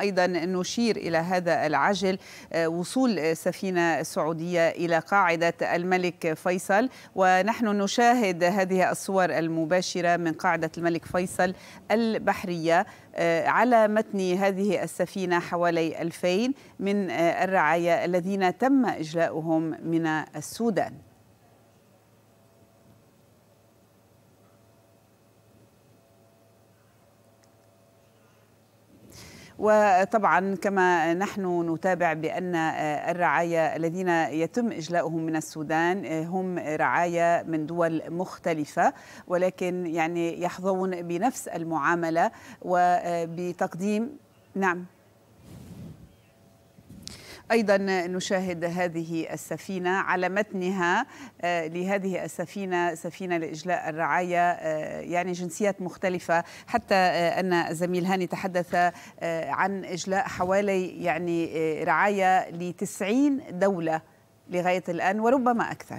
ايضا نشير الى هذا العجل آه، وصول آه، سفينه سعوديه الى قاعده الملك فيصل ونحن نشاهد هذه الصور المباشره من قاعده الملك فيصل البحريه آه، على متن هذه السفينه حوالي 2000 من الرعايا الذين تم اجلاؤهم من السودان وطبعا كما نحن نتابع بأن آه، الرعاية الذين يتم إجلاؤهم من السودان آه، هم رعاية من دول مختلفة ولكن يعني يحظون بنفس المعاملة وبتقديم آه، نعم أيضا نشاهد هذه السفينة على متنها آه، لهذه السفينة سفينة لإجلاء الرعاية آه، يعني جنسيات مختلفة حتى آه، أن الزميل هاني تحدث عن إجلاء حوالي يعني رعاية لتسعين دولة لغاية الآن وربما أكثر